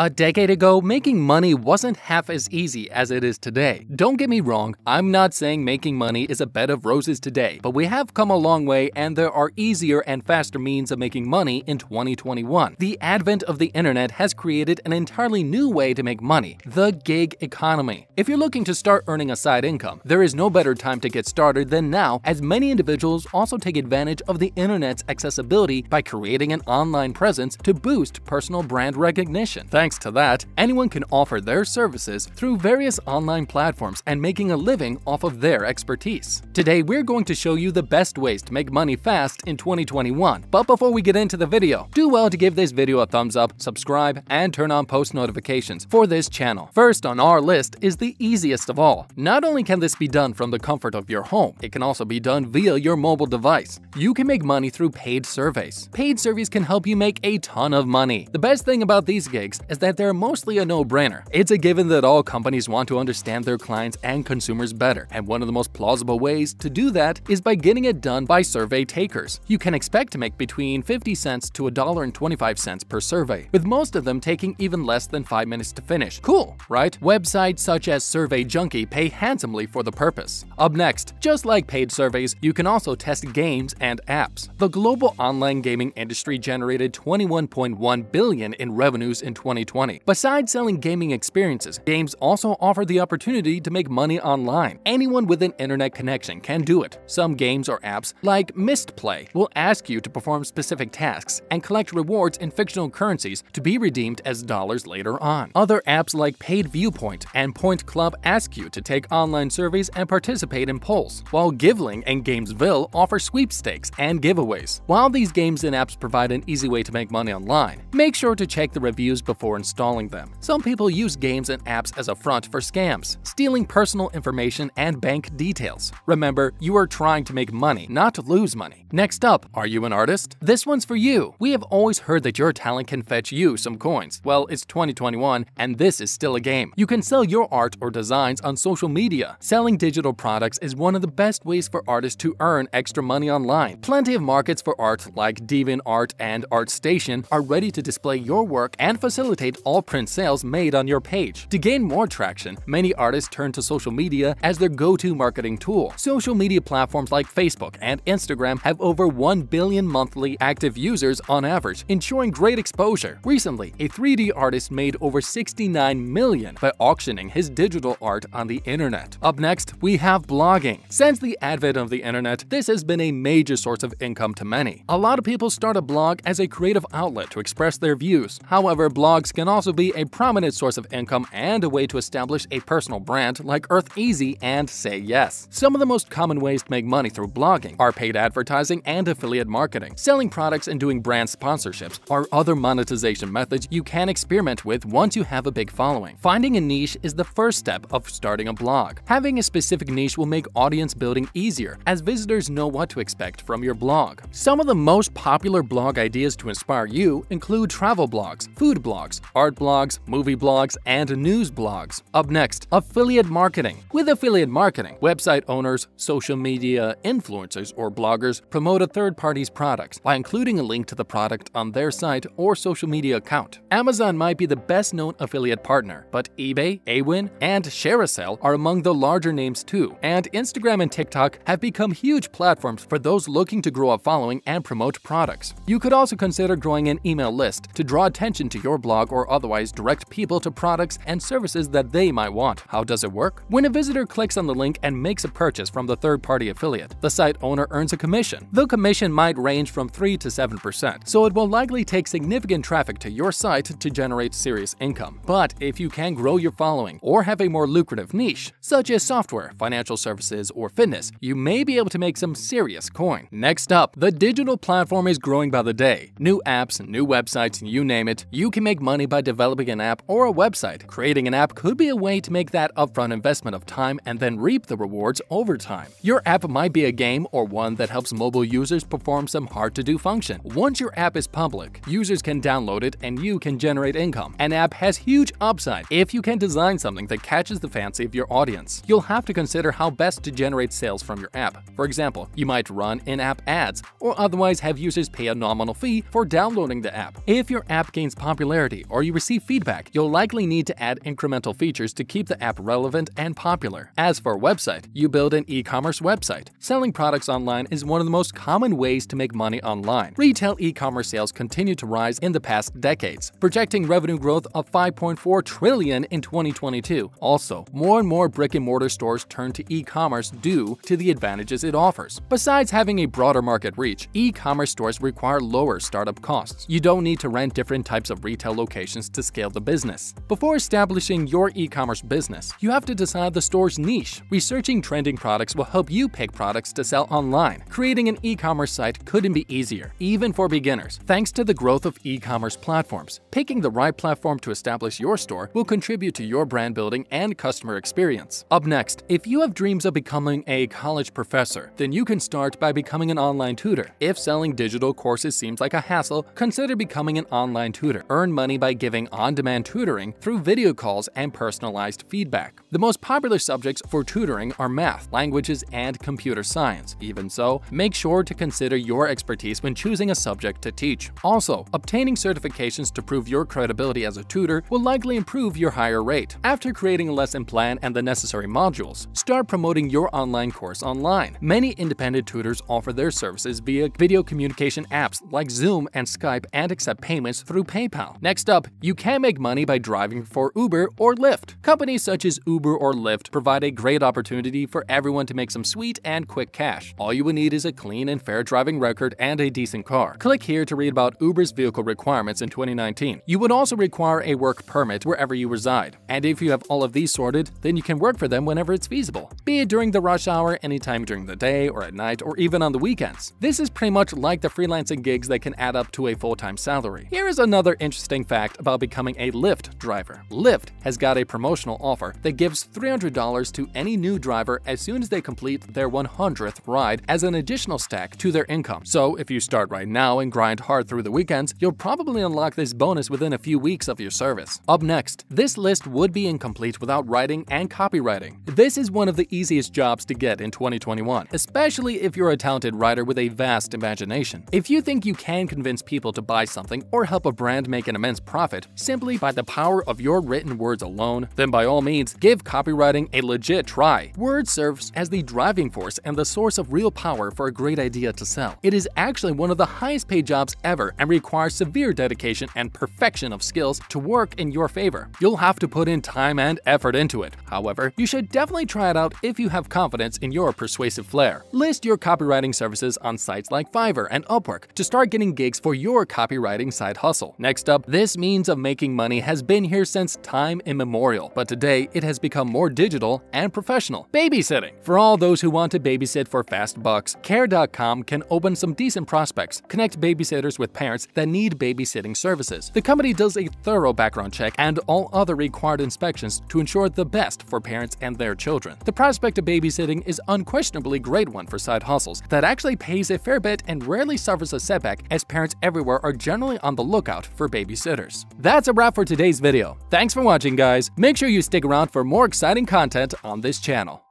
A decade ago, making money wasn't half as easy as it is today. Don't get me wrong, I'm not saying making money is a bed of roses today, but we have come a long way and there are easier and faster means of making money in 2021. The advent of the internet has created an entirely new way to make money, the gig economy. If you're looking to start earning a side income, there is no better time to get started than now as many individuals also take advantage of the internet's accessibility by creating an online presence to boost personal brand recognition. Thanks Thanks to that, anyone can offer their services through various online platforms and making a living off of their expertise. Today, we're going to show you the best ways to make money fast in 2021. But before we get into the video, do well to give this video a thumbs up, subscribe, and turn on post notifications for this channel. First on our list is the easiest of all. Not only can this be done from the comfort of your home, it can also be done via your mobile device. You can make money through paid surveys. Paid surveys can help you make a ton of money. The best thing about these gigs is is that they're mostly a no-brainer. It's a given that all companies want to understand their clients and consumers better, and one of the most plausible ways to do that is by getting it done by survey takers. You can expect to make between 50 cents to $1.25 per survey, with most of them taking even less than 5 minutes to finish. Cool, right? Websites such as Survey Junkie pay handsomely for the purpose. Up next, just like paid surveys, you can also test games and apps. The global online gaming industry generated 21.1 billion in revenues in 2020 2020. Besides selling gaming experiences, games also offer the opportunity to make money online. Anyone with an internet connection can do it. Some games or apps, like Mistplay, will ask you to perform specific tasks and collect rewards in fictional currencies to be redeemed as dollars later on. Other apps like Paid Viewpoint and Point Club ask you to take online surveys and participate in polls, while Givling and Gamesville offer sweepstakes and giveaways. While these games and apps provide an easy way to make money online, make sure to check the reviews before installing them. Some people use games and apps as a front for scams, stealing personal information and bank details. Remember, you are trying to make money, not lose money. Next up, are you an artist? This one's for you. We have always heard that your talent can fetch you some coins. Well, it's 2021 and this is still a game. You can sell your art or designs on social media. Selling digital products is one of the best ways for artists to earn extra money online. Plenty of markets for art like DeviantArt and ArtStation are ready to display your work and facilitate facilitate all print sales made on your page. To gain more traction, many artists turn to social media as their go-to marketing tool. Social media platforms like Facebook and Instagram have over 1 billion monthly active users on average, ensuring great exposure. Recently, a 3D artist made over 69 million by auctioning his digital art on the internet. Up next, we have blogging. Since the advent of the internet, this has been a major source of income to many. A lot of people start a blog as a creative outlet to express their views. However, blogs products can also be a prominent source of income and a way to establish a personal brand like Earth Easy and Say Yes. Some of the most common ways to make money through blogging are paid advertising and affiliate marketing. Selling products and doing brand sponsorships are other monetization methods you can experiment with once you have a big following. Finding a niche is the first step of starting a blog. Having a specific niche will make audience building easier as visitors know what to expect from your blog. Some of the most popular blog ideas to inspire you include travel blogs, food blogs, blogs, art blogs, movie blogs, and news blogs. Up next, affiliate marketing. With affiliate marketing, website owners, social media influencers, or bloggers promote a third party's products by including a link to the product on their site or social media account. Amazon might be the best known affiliate partner, but eBay, Awin, and Sharecell are among the larger names too, and Instagram and TikTok have become huge platforms for those looking to grow a following and promote products. You could also consider growing an email list to draw attention to your blog or otherwise direct people to products and services that they might want. How does it work? When a visitor clicks on the link and makes a purchase from the third-party affiliate, the site owner earns a commission. The commission might range from 3 to 7%, so it will likely take significant traffic to your site to generate serious income. But if you can grow your following or have a more lucrative niche, such as software, financial services, or fitness, you may be able to make some serious coin. Next up, the digital platform is growing by the day. New apps, new websites, you name it, you can make money money by developing an app or a website. Creating an app could be a way to make that upfront investment of time and then reap the rewards over time. Your app might be a game or one that helps mobile users perform some hard to do function. Once your app is public, users can download it and you can generate income. An app has huge upside if you can design something that catches the fancy of your audience. You'll have to consider how best to generate sales from your app. For example, you might run in app ads or otherwise have users pay a nominal fee for downloading the app. If your app gains popularity or you receive feedback, you'll likely need to add incremental features to keep the app relevant and popular. As for website, you build an e-commerce website. Selling products online is one of the most common ways to make money online. Retail e-commerce sales continue to rise in the past decades, projecting revenue growth of 5.4 trillion in 2022. Also, more and more brick-and-mortar stores turn to e-commerce due to the advantages it offers. Besides having a broader market reach, e-commerce stores require lower startup costs. You don't need to rent different types of retail locations locations to scale the business. Before establishing your e-commerce business, you have to decide the store's niche. Researching trending products will help you pick products to sell online. Creating an e-commerce site couldn't be easier, even for beginners. Thanks to the growth of e-commerce platforms, picking the right platform to establish your store will contribute to your brand building and customer experience. Up next, if you have dreams of becoming a college professor, then you can start by becoming an online tutor. If selling digital courses seems like a hassle, consider becoming an online tutor. Earn money by by giving on-demand tutoring through video calls and personalized feedback. The most popular subjects for tutoring are math, languages, and computer science. Even so, make sure to consider your expertise when choosing a subject to teach. Also, obtaining certifications to prove your credibility as a tutor will likely improve your higher rate. After creating a lesson plan and the necessary modules, start promoting your online course online. Many independent tutors offer their services via video communication apps like Zoom and Skype and accept payments through PayPal. Next up, up, you can make money by driving for Uber or Lyft. Companies such as Uber or Lyft provide a great opportunity for everyone to make some sweet and quick cash. All you will need is a clean and fair driving record and a decent car. Click here to read about Uber's vehicle requirements in 2019. You would also require a work permit wherever you reside. And if you have all of these sorted, then you can work for them whenever it's feasible, be it during the rush hour, anytime during the day or at night, or even on the weekends. This is pretty much like the freelancing gigs that can add up to a full-time salary. Here is another interesting fact fact about becoming a Lyft driver. Lyft has got a promotional offer that gives $300 to any new driver as soon as they complete their 100th ride as an additional stack to their income. So if you start right now and grind hard through the weekends, you'll probably unlock this bonus within a few weeks of your service. Up next, this list would be incomplete without writing and copywriting. This is one of the easiest jobs to get in 2021, especially if you're a talented writer with a vast imagination. If you think you can convince people to buy something or help a brand make an immense profit simply by the power of your written words alone, then by all means give copywriting a legit try. Word serves as the driving force and the source of real power for a great idea to sell. It is actually one of the highest paid jobs ever and requires severe dedication and perfection of skills to work in your favor. You'll have to put in time and effort into it. However, you should definitely try it out if you have confidence in your persuasive flair. List your copywriting services on sites like Fiverr and Upwork to start getting gigs for your copywriting side hustle. Next up, this means of making money has been here since time immemorial, but today it has become more digital and professional. Babysitting. For all those who want to babysit for fast bucks, Care.com can open some decent prospects, connect babysitters with parents that need babysitting services. The company does a thorough background check and all other required inspections to ensure the best for parents and their children. The prospect of babysitting is unquestionably great one for side hustles that actually pays a fair bit and rarely suffers a setback as parents everywhere are generally on the lookout for babysitters. That's a wrap for today's video. Thanks for watching, guys. Make sure you stick around for more exciting content on this channel.